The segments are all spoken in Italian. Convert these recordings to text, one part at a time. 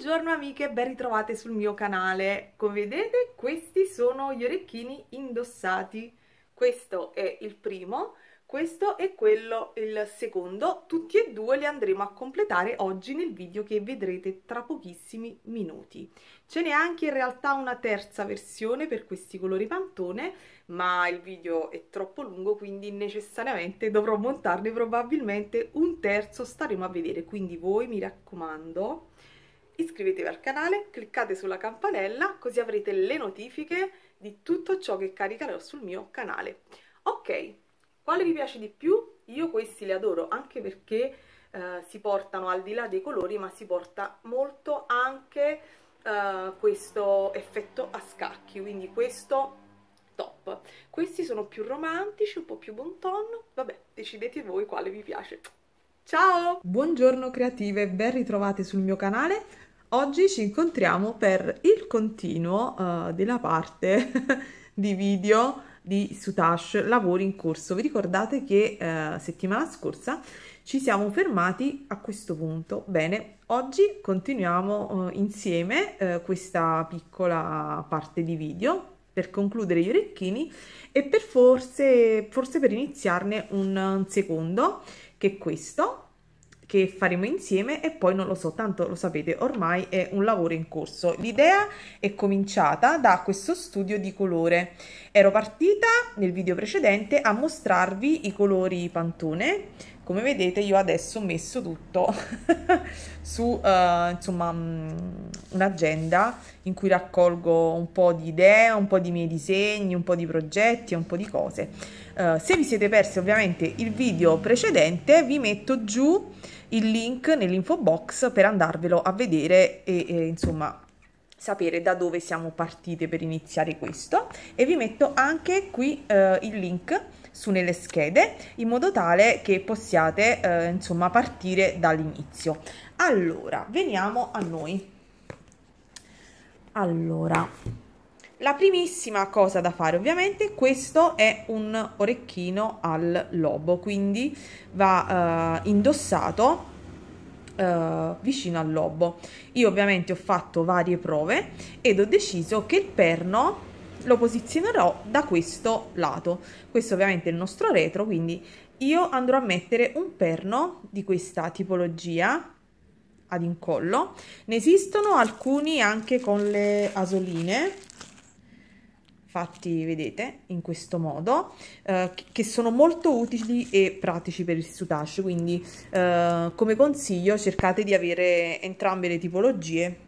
Buongiorno amiche, ben ritrovate sul mio canale. Come vedete questi sono gli orecchini indossati. Questo è il primo, questo è quello il secondo. Tutti e due li andremo a completare oggi nel video che vedrete tra pochissimi minuti. Ce n'è anche in realtà una terza versione per questi colori pantone, ma il video è troppo lungo quindi necessariamente dovrò montarne probabilmente un terzo, staremo a vedere. Quindi voi mi raccomando Iscrivetevi al canale, cliccate sulla campanella così avrete le notifiche di tutto ciò che caricherò sul mio canale. Ok, quale vi piace di più? Io questi li adoro anche perché eh, si portano al di là dei colori ma si porta molto anche eh, questo effetto a scacchi, quindi questo top. Questi sono più romantici, un po' più bon ton, vabbè decidete voi quale vi piace. Ciao! Buongiorno creative, ben ritrovate sul mio canale. Oggi ci incontriamo per il continuo uh, della parte di video di Sutash Lavori in corso. Vi ricordate che uh, settimana scorsa ci siamo fermati a questo punto. Bene, oggi continuiamo uh, insieme questa piccola parte di video per concludere gli orecchini e per forse, forse per iniziarne un, un secondo che è questo che faremo insieme e poi non lo so, tanto lo sapete, ormai è un lavoro in corso. L'idea è cominciata da questo studio di colore. Ero partita nel video precedente a mostrarvi i colori pantone. Come vedete io adesso ho messo tutto su uh, insomma mm, un'agenda in cui raccolgo un po' di idee, un po' di miei disegni, un po' di progetti, un po' di cose. Uh, se vi siete persi ovviamente il video precedente vi metto giù il link nell'info box per andarvelo a vedere e, e insomma sapere da dove siamo partite per iniziare questo e vi metto anche qui eh, il link su nelle schede in modo tale che possiate eh, insomma partire dall'inizio allora veniamo a noi allora la primissima cosa da fare ovviamente, questo è un orecchino al lobo, quindi va eh, indossato eh, vicino al lobo. Io ovviamente ho fatto varie prove ed ho deciso che il perno lo posizionerò da questo lato. Questo ovviamente è il nostro retro, quindi io andrò a mettere un perno di questa tipologia ad incollo. Ne esistono alcuni anche con le asoline, fatti vedete in questo modo eh, che sono molto utili e pratici per il sutage quindi eh, come consiglio cercate di avere entrambe le tipologie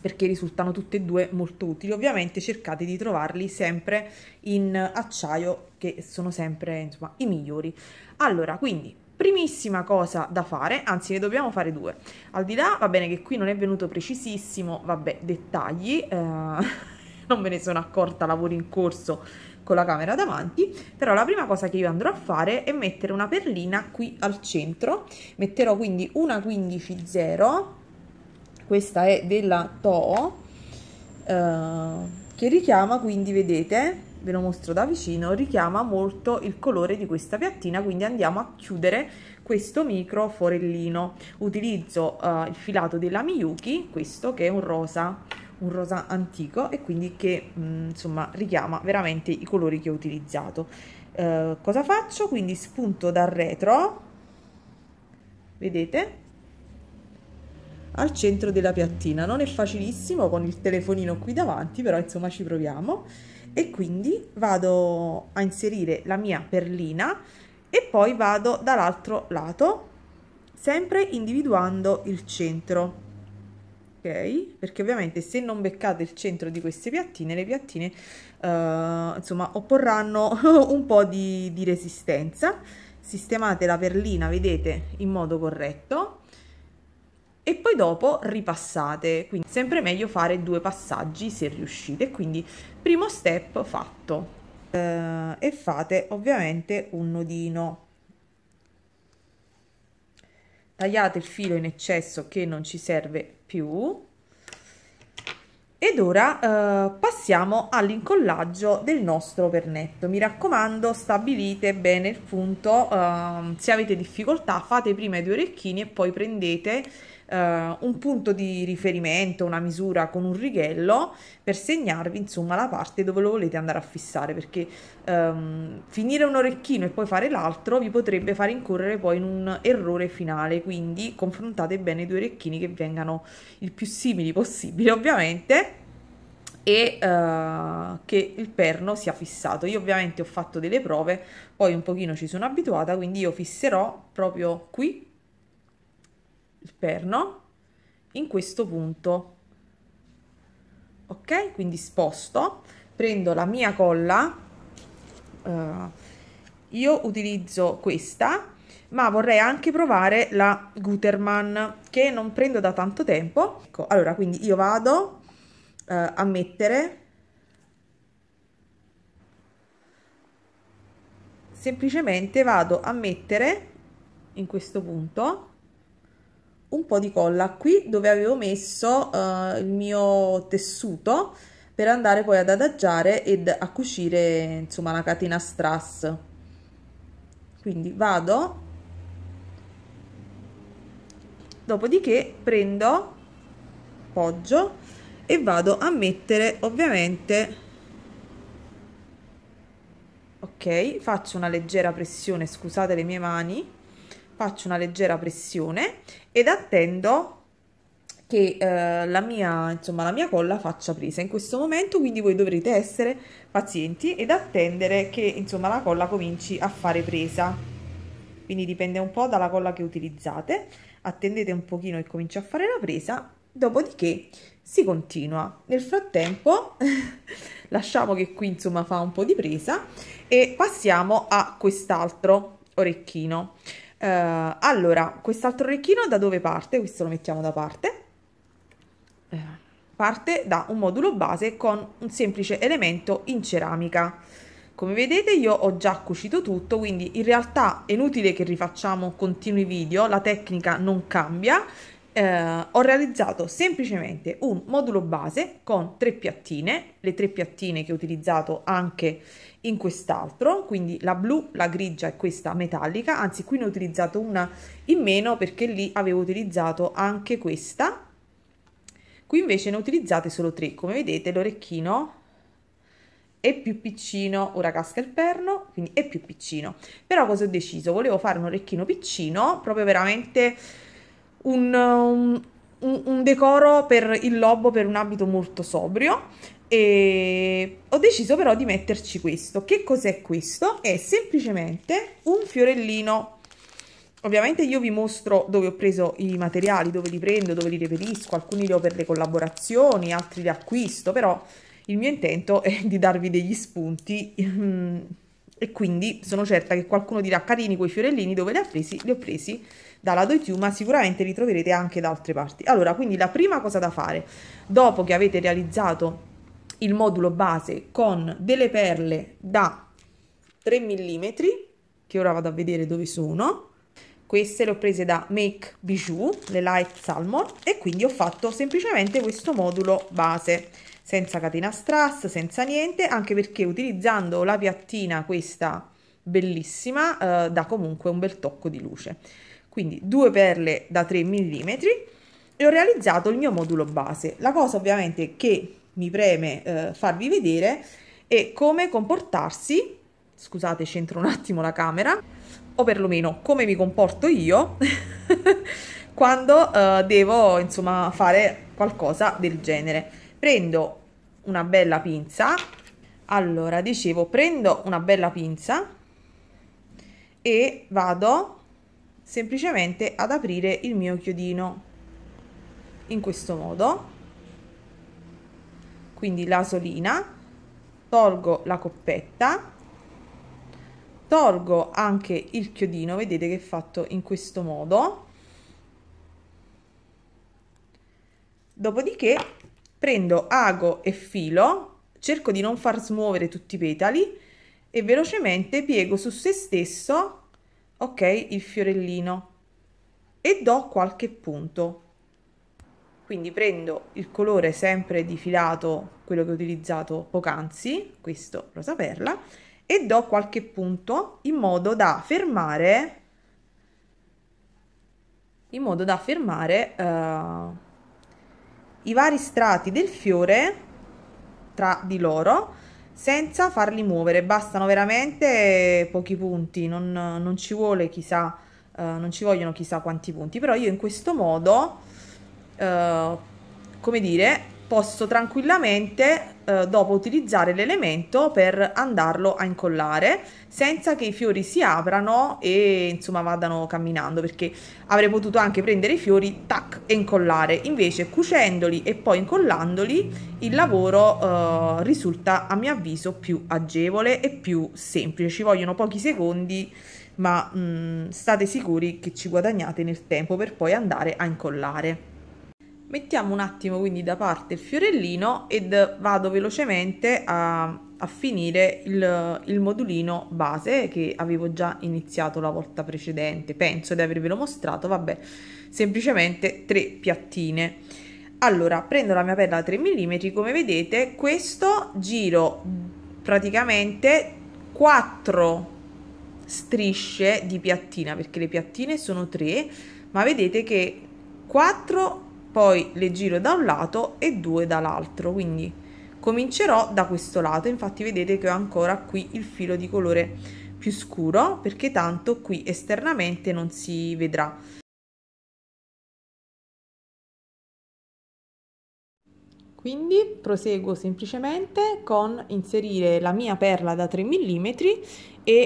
perché risultano tutte e due molto utili ovviamente cercate di trovarli sempre in acciaio che sono sempre insomma i migliori allora quindi primissima cosa da fare, anzi ne dobbiamo fare due. Al di là, va bene che qui non è venuto precisissimo, vabbè, dettagli, eh, non me ne sono accorta, lavoro in corso con la camera davanti, però la prima cosa che io andrò a fare è mettere una perlina qui al centro, metterò quindi una 15.0, questa è della Toho, eh, che richiama quindi, vedete, ve lo mostro da vicino, richiama molto il colore di questa piattina, quindi andiamo a chiudere questo micro forellino. Utilizzo eh, il filato della Miyuki, questo che è un rosa un rosa antico e quindi che mh, insomma richiama veramente i colori che ho utilizzato eh, cosa faccio quindi spunto dal retro vedete al centro della piattina non è facilissimo con il telefonino qui davanti però insomma ci proviamo e quindi vado a inserire la mia perlina e poi vado dall'altro lato sempre individuando il centro ok perché ovviamente se non beccate il centro di queste piattine le piattine uh, insomma opporranno un po' di, di resistenza sistemate la perlina vedete in modo corretto e poi dopo ripassate quindi sempre meglio fare due passaggi se riuscite quindi primo step fatto uh, e fate ovviamente un nodino tagliate il filo in eccesso che non ci serve più ed ora eh, passiamo all'incollaggio del nostro pernetto mi raccomando stabilite bene il punto eh, se avete difficoltà fate prima i due orecchini e poi prendete eh, un punto di riferimento, una misura con un righello per segnarvi insomma la parte dove lo volete andare a fissare perché ehm, finire un orecchino e poi fare l'altro vi potrebbe far incorrere poi in un errore finale, quindi confrontate bene i due orecchini che vengano il più simili possibile ovviamente e uh, che il perno sia fissato. Io ovviamente ho fatto delle prove, poi un pochino ci sono abituata, quindi io fisserò proprio qui il perno in questo punto ok quindi sposto prendo la mia colla eh, io utilizzo questa ma vorrei anche provare la Guterman che non prendo da tanto tempo ecco allora quindi io vado eh, a mettere semplicemente vado a mettere in questo punto un po' di colla qui dove avevo messo eh, il mio tessuto per andare poi ad adagiare ed a cucire insomma la catena strass quindi vado dopodiché prendo poggio e vado a mettere ovviamente ok faccio una leggera pressione scusate le mie mani faccio una leggera pressione ed attendo che eh, la, mia, insomma, la mia colla faccia presa in questo momento, quindi voi dovrete essere pazienti ed attendere che insomma, la colla cominci a fare presa. Quindi dipende un po' dalla colla che utilizzate, attendete un pochino e comincia a fare la presa, dopodiché si continua. Nel frattempo lasciamo che qui insomma fa un po' di presa e passiamo a quest'altro orecchino. Uh, allora, quest'altro orecchino da dove parte? Questo lo mettiamo da parte. Eh. Parte da un modulo base con un semplice elemento in ceramica. Come vedete io ho già cucito tutto, quindi in realtà è inutile che rifacciamo continui video, la tecnica non cambia. Uh, ho realizzato semplicemente un modulo base con tre piattine, le tre piattine che ho utilizzato anche in quest'altro, quindi la blu, la grigia e questa metallica, anzi qui ne ho utilizzato una in meno perché lì avevo utilizzato anche questa, qui invece ne ho utilizzate solo tre, come vedete l'orecchino è più piccino, ora casca il perno, quindi è più piccino, però cosa ho deciso? Volevo fare un orecchino piccino, proprio veramente un, un un, decoro per il lobo per un abito molto sobrio e ho deciso però di metterci questo. Che cos'è questo? È semplicemente un fiorellino. Ovviamente io vi mostro dove ho preso i materiali, dove li prendo, dove li reperisco, alcuni li ho per le collaborazioni, altri li acquisto, però il mio intento è di darvi degli spunti mm, e quindi sono certa che qualcuno dirà carini quei fiorellini, dove li ha presi? Li ho presi dalla Doitiu, ma sicuramente li troverete anche da altre parti. Allora, quindi la prima cosa da fare, dopo che avete realizzato il modulo base con delle perle da 3 mm, che ora vado a vedere dove sono. Queste le ho prese da Make Bijou, le Light Salmon, e quindi ho fatto semplicemente questo modulo base, senza catena strass, senza niente, anche perché utilizzando la piattina questa bellissima eh, dà comunque un bel tocco di luce. Quindi due perle da 3 mm e ho realizzato il mio modulo base. La cosa ovviamente che mi preme eh, farvi vedere e come comportarsi, scusate centro un attimo la camera, o perlomeno come mi comporto io quando eh, devo insomma fare qualcosa del genere. Prendo una bella pinza, allora dicevo prendo una bella pinza e vado semplicemente ad aprire il mio chiodino in questo modo quindi l'asolina, tolgo la coppetta, tolgo anche il chiodino, vedete che è fatto in questo modo. Dopodiché prendo ago e filo, cerco di non far smuovere tutti i petali e velocemente piego su se stesso, ok, il fiorellino e do qualche punto quindi prendo il colore sempre di filato quello che ho utilizzato poc'anzi questo rosa perla e do qualche punto in modo da fermare in modo da fermare uh, i vari strati del fiore tra di loro senza farli muovere bastano veramente pochi punti non, non ci vuole chissà uh, non ci vogliono chissà quanti punti però io in questo modo eh, come dire, posso tranquillamente eh, dopo utilizzare l'elemento per andarlo a incollare senza che i fiori si aprano e insomma vadano camminando perché avrei potuto anche prendere i fiori tac e incollare invece cucendoli e poi incollandoli il lavoro eh, risulta a mio avviso più agevole e più semplice ci vogliono pochi secondi ma mh, mm, state sicuri che ci guadagnate nel tempo per poi andare a incollare Mettiamo un attimo quindi da parte il fiorellino ed vado velocemente a, a finire il, il, modulino base che avevo già iniziato la volta precedente, penso di avervelo mostrato, vabbè, semplicemente tre piattine. Allora, prendo la mia perla 3 mm, come vedete, questo giro praticamente 4 strisce di piattina, perché le piattine sono 3, ma vedete che 4 poi le giro da un lato e due dall'altro quindi comincerò da questo lato infatti vedete che ho ancora qui il filo di colore più scuro perché tanto qui esternamente non si vedrà Quindi proseguo semplicemente con inserire la mia perla da 3 mm e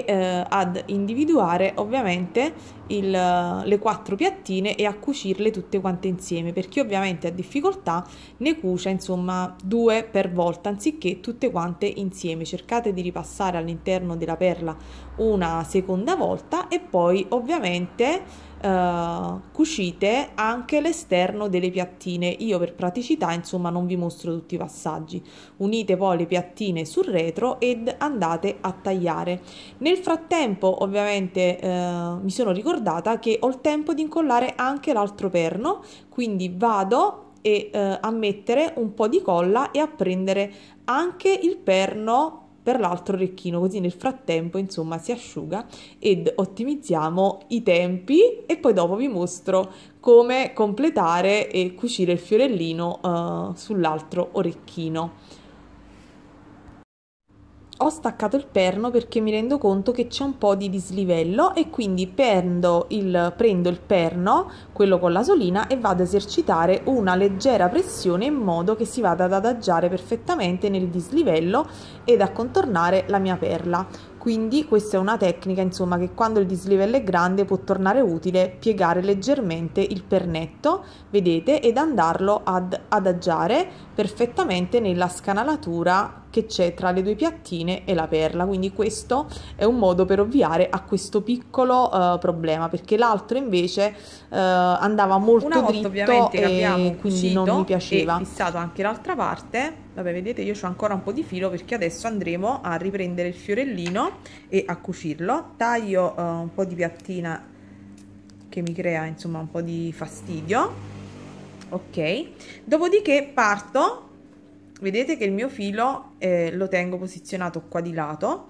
eh, ad individuare ovviamente il, le quattro piattine e a cucirle tutte quante insieme perché ovviamente a difficoltà ne cucia insomma due per volta anziché tutte quante insieme cercate di ripassare all'interno della perla una seconda volta e poi ovviamente eh, cucite anche l'esterno delle piattine. Io per praticità insomma non vi mostro tutti i passaggi. Unite poi le piattine sul retro ed andate a tagliare. Nel frattempo ovviamente uh, mi sono ricordata che ho il tempo di incollare anche l'altro perno, quindi vado e uh, a mettere un po' di colla e a prendere anche il perno per l'altro orecchino, così nel frattempo insomma si asciuga ed ottimizziamo i tempi e poi dopo vi mostro come completare e cucire il fiorellino eh, sull'altro orecchino ho staccato il perno perché mi rendo conto che c'è un po' di dislivello e quindi prendo il, prendo il perno, quello con la solina, e vado ad esercitare una leggera pressione in modo che si vada ad adagiare perfettamente nel dislivello ed a contornare la mia perla. Quindi questa è una tecnica insomma, che quando il dislivello è grande può tornare utile piegare leggermente il pernetto, vedete, ed andarlo ad adagiare perfettamente nella scanalatura che c'è tra le due piattine e la perla. Quindi questo è un modo per ovviare a questo piccolo uh, problema, perché l'altro invece uh, andava molto Una volta dritto e quindi non mi piaceva. E fissato anche l'altra parte vabbè vedete io ho ancora un po' di filo perché adesso andremo a riprendere il fiorellino e a cucirlo taglio eh, un po' di piattina che mi crea insomma un po' di fastidio ok dopodiché parto vedete che il mio filo eh, lo tengo posizionato qua di lato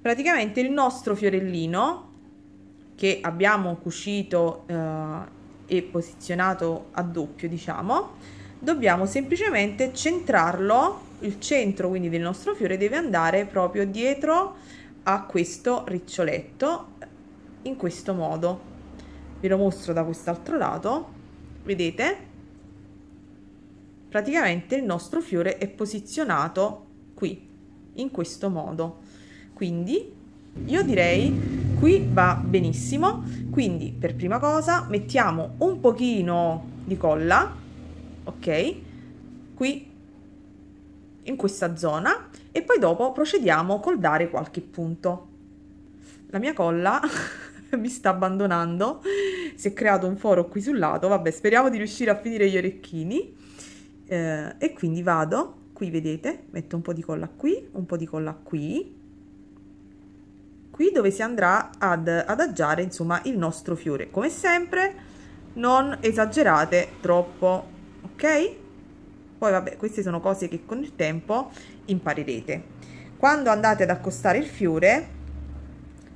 praticamente il nostro fiorellino che abbiamo cucito eh, e posizionato a doppio diciamo dobbiamo semplicemente centrarlo, il centro quindi del nostro fiore deve andare proprio dietro a questo riccioletto in questo modo. Ve lo mostro da quest'altro lato, vedete? Praticamente il nostro fiore è posizionato qui, in questo modo. Quindi io direi qui va benissimo, quindi per prima cosa mettiamo un pochino di colla ok? Qui in questa zona e poi dopo procediamo col dare qualche punto. La mia colla mi sta abbandonando, si è creato un foro qui sul lato, vabbè speriamo di riuscire a finire gli orecchini eh, e quindi vado, qui vedete, metto un po' di colla qui, un po' di colla qui, qui dove si andrà ad adagiare insomma il nostro fiore, come sempre non esagerate troppo ok poi vabbè queste sono cose che con il tempo imparerete quando andate ad accostare il fiore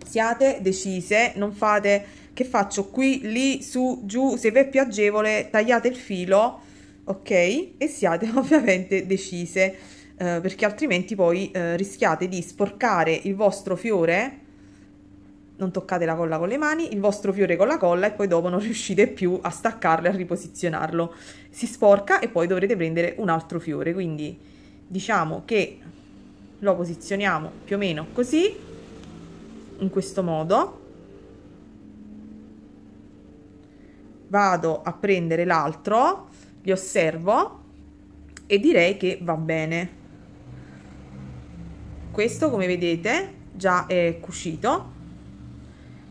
siate decise non fate che faccio qui lì su giù se vi è più agevole tagliate il filo ok e siate ovviamente decise eh, perché altrimenti poi eh, rischiate di sporcare il vostro fiore non toccate la colla con le mani, il vostro fiore con la colla e poi dopo non riuscite più a staccarlo e a riposizionarlo. Si sporca e poi dovrete prendere un altro fiore, quindi diciamo che lo posizioniamo più o meno così, in questo modo. Vado a prendere l'altro, li osservo e direi che va bene. Questo come vedete già è cucito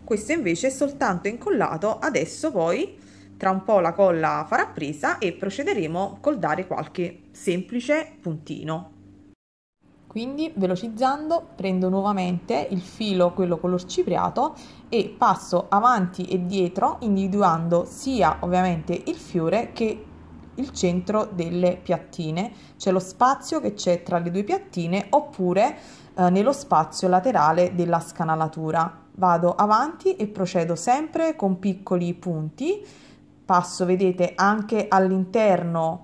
questo invece è soltanto incollato adesso poi tra un po' la colla farà presa e procederemo col dare qualche semplice puntino quindi velocizzando prendo nuovamente il filo quello color cipriato e passo avanti e dietro individuando sia ovviamente il fiore che il centro delle piattine cioè lo spazio che c'è tra le due piattine oppure eh, nello spazio laterale della scanalatura vado avanti e procedo sempre con piccoli punti passo vedete anche all'interno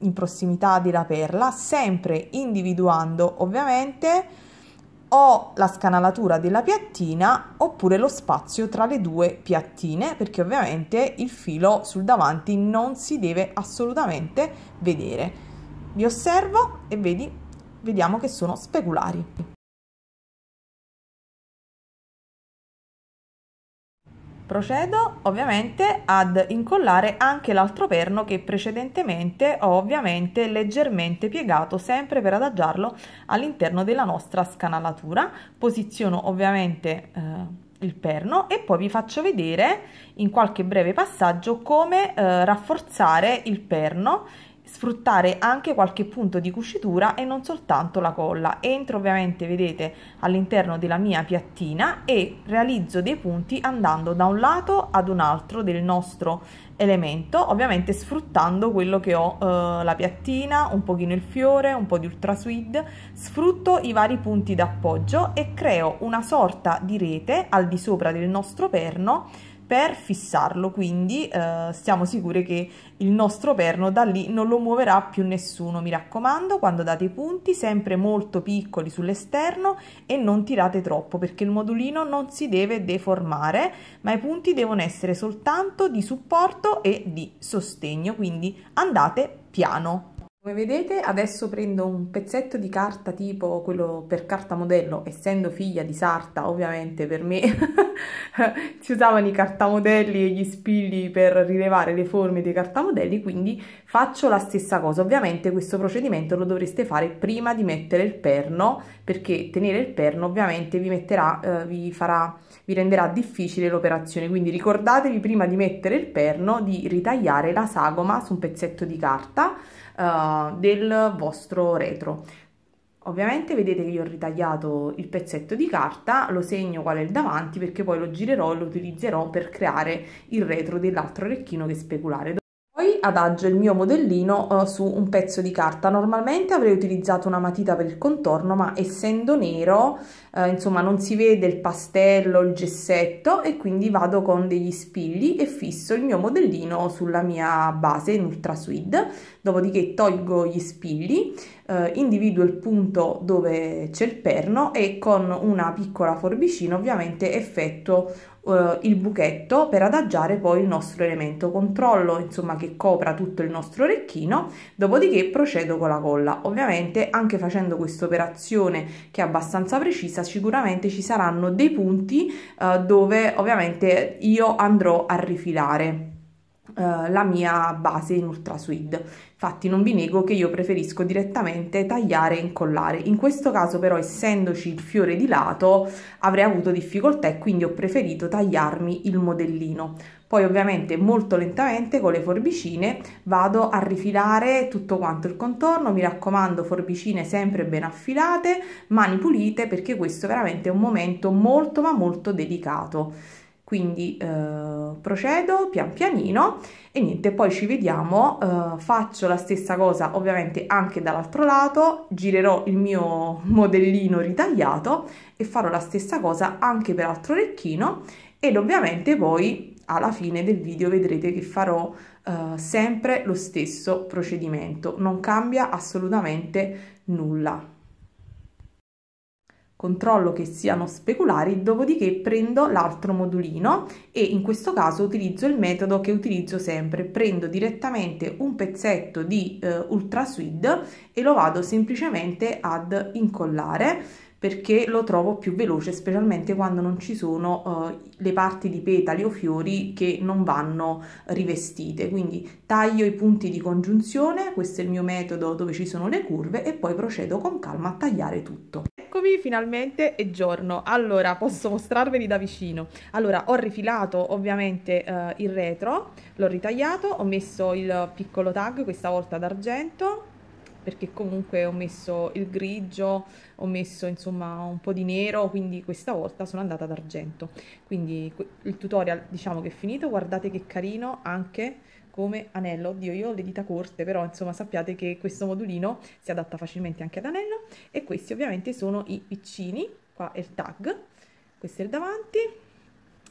in prossimità della perla sempre individuando ovviamente o la scanalatura della piattina oppure lo spazio tra le due piattine perché ovviamente il filo sul davanti non si deve assolutamente vedere vi osservo e vedi vediamo che sono speculari Procedo ovviamente ad incollare anche l'altro perno che precedentemente ho ovviamente leggermente piegato sempre per adagiarlo all'interno della nostra scanalatura. Posiziono ovviamente eh, il perno e poi vi faccio vedere in qualche breve passaggio come eh, rafforzare il perno sfruttare anche qualche punto di cucitura e non soltanto la colla. Entro ovviamente, vedete, all'interno della mia piattina e realizzo dei punti andando da un lato ad un altro del nostro elemento, ovviamente sfruttando quello che ho, eh, la piattina, un pochino il fiore, un po' di ultra ultrasuid, sfrutto i vari punti d'appoggio e creo una sorta di rete al di sopra del nostro perno per fissarlo quindi eh, siamo sicuri che il nostro perno da lì non lo muoverà più nessuno mi raccomando quando date i punti sempre molto piccoli sull'esterno e non tirate troppo perché il modulino non si deve deformare ma i punti devono essere soltanto di supporto e di sostegno quindi andate piano come vedete adesso prendo un pezzetto di carta tipo quello per carta modello, essendo figlia di sarta ovviamente per me si usavano i cartamodelli e gli spilli per rilevare le forme dei cartamodelli, quindi faccio la stessa cosa ovviamente questo procedimento lo dovreste fare prima di mettere il perno perché tenere il perno ovviamente vi metterà eh, vi farà vi renderà difficile l'operazione quindi ricordatevi prima di mettere il perno di ritagliare la sagoma su un pezzetto di carta eh, del vostro retro Ovviamente vedete che io ho ritagliato il pezzetto di carta, lo segno qual è il davanti perché poi lo girerò e lo utilizzerò per creare il retro dell'altro orecchino che speculare poi adagio il mio modellino eh, su un pezzo di carta. Normalmente avrei utilizzato una matita per il contorno, ma essendo nero, eh, insomma, non si vede il pastello, il gessetto e quindi vado con degli spilli e fisso il mio modellino sulla mia base in ultra suede. Dopodiché tolgo gli spilli, eh, individuo il punto dove c'è il perno e con una piccola forbicina ovviamente effettuo eh, il buchetto per adagiare poi il nostro elemento controllo, insomma che copra tutto il nostro orecchino, dopodiché procedo con la colla. Ovviamente anche facendo questa operazione che è abbastanza precisa, sicuramente ci saranno dei punti eh, dove ovviamente io andrò a rifilare. Eh, la mia base in ultra suede. Infatti non vi nego che io preferisco direttamente tagliare e incollare. In questo caso però essendoci il fiore di lato avrei avuto difficoltà e quindi ho preferito tagliarmi il modellino. Poi ovviamente molto lentamente con le forbicine vado a rifilare tutto quanto il contorno, mi raccomando forbicine sempre ben affilate, mani pulite perché questo veramente è un momento molto ma molto delicato. Quindi eh, procedo pian pianino e niente, poi ci vediamo, eh, faccio la stessa cosa ovviamente anche dall'altro lato, girerò il mio modellino ritagliato e farò la stessa cosa anche per l'altro orecchino ed ovviamente poi alla fine del video vedrete che farò eh, sempre lo stesso procedimento, non cambia assolutamente nulla controllo che siano speculari, dopodiché prendo l'altro modulino e in questo caso utilizzo il metodo che utilizzo sempre, prendo direttamente un pezzetto di eh, ultra sweet e lo vado semplicemente ad incollare perché lo trovo più veloce, specialmente quando non ci sono eh, le parti di petali o fiori che non vanno rivestite. Quindi taglio i punti di congiunzione, questo è il mio metodo dove ci sono le curve e poi procedo con calma a tagliare tutto eccomi, finalmente è giorno. Allora, posso mostrarveli da vicino. Allora, ho rifilato ovviamente eh, il retro, l'ho ritagliato, ho messo il piccolo tag, questa volta d'argento, perché comunque ho messo il grigio, ho messo insomma un po' di nero, quindi questa volta sono andata d'argento. Quindi il tutorial diciamo che è finito, guardate che carino anche come anello. Oddio, io ho le dita corte, però insomma sappiate che questo modulino si adatta facilmente anche ad anello. E questi ovviamente sono i piccini, qua è il tag, questo è il davanti.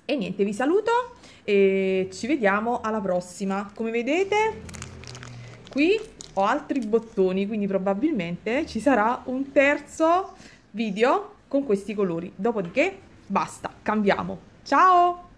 E niente, vi saluto e ci vediamo alla prossima. Come vedete, qui ho altri bottoni, quindi probabilmente ci sarà un terzo video con questi colori. Dopodiché, basta, cambiamo. Ciao!